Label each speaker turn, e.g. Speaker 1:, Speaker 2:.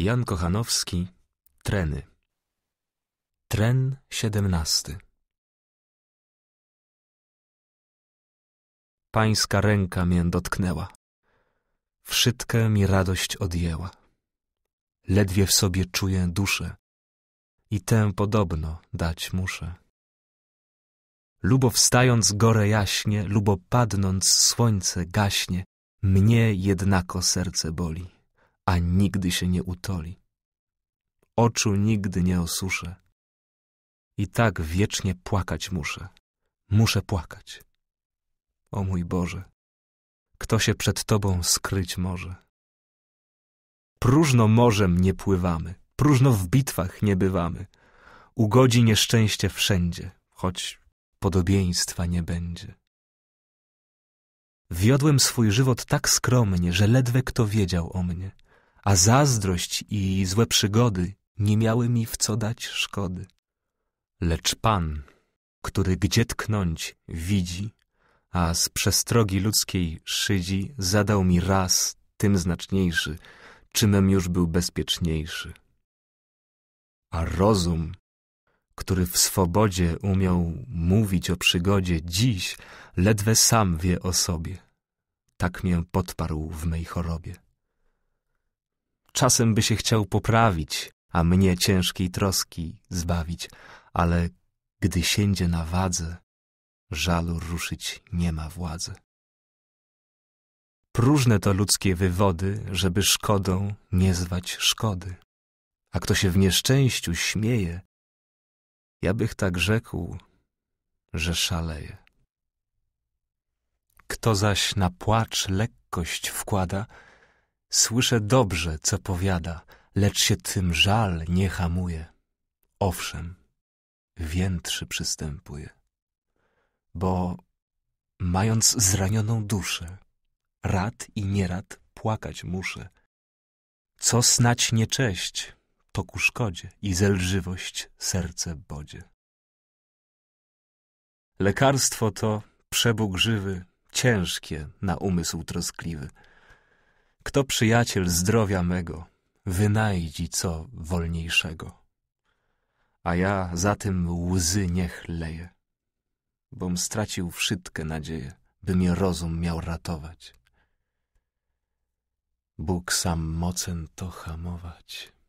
Speaker 1: Jan Kochanowski Treny Tren siedemnasty Pańska ręka mię dotknęła Wszystkę mi radość odjęła Ledwie w sobie czuję duszę I tę podobno dać muszę Lubo wstając gore jaśnie Lubo padnąc słońce gaśnie Mnie jednako serce boli a nigdy się nie utoli. Oczu nigdy nie osuszę. I tak wiecznie płakać muszę. Muszę płakać. O mój Boże, kto się przed Tobą skryć może? Próżno morzem nie pływamy, próżno w bitwach nie bywamy. Ugodzi nieszczęście wszędzie, choć podobieństwa nie będzie. Wiodłem swój żywot tak skromnie, że ledwie kto wiedział o mnie a zazdrość i złe przygody nie miały mi w co dać szkody. Lecz Pan, który gdzie tknąć widzi, a z przestrogi ludzkiej szydzi, zadał mi raz tym znaczniejszy, czymem już był bezpieczniejszy. A rozum, który w swobodzie umiał mówić o przygodzie, dziś ledwie sam wie o sobie. Tak mię podparł w mej chorobie. Czasem by się chciał poprawić, a mnie ciężkiej troski zbawić, ale gdy siędzie na wadze, żalu ruszyć nie ma władzy. Próżne to ludzkie wywody, żeby szkodą nie zwać szkody. A kto się w nieszczęściu śmieje, ja bych tak rzekł, że szaleje. Kto zaś na płacz lekkość wkłada, Słyszę dobrze, co powiada, lecz się tym żal nie hamuje. Owszem, więtrzy przystępuje, bo mając zranioną duszę, rad i nierad płakać muszę. Co snać niecześć, to ku szkodzie i zelżywość serce bodzie. Lekarstwo to przebóg żywy, ciężkie na umysł troskliwy – kto przyjaciel zdrowia mego, wynajdzi co wolniejszego. A ja za tym łzy niech leje, bom stracił wszystkę nadzieję, by mnie rozum miał ratować. Bóg sam mocen to hamować.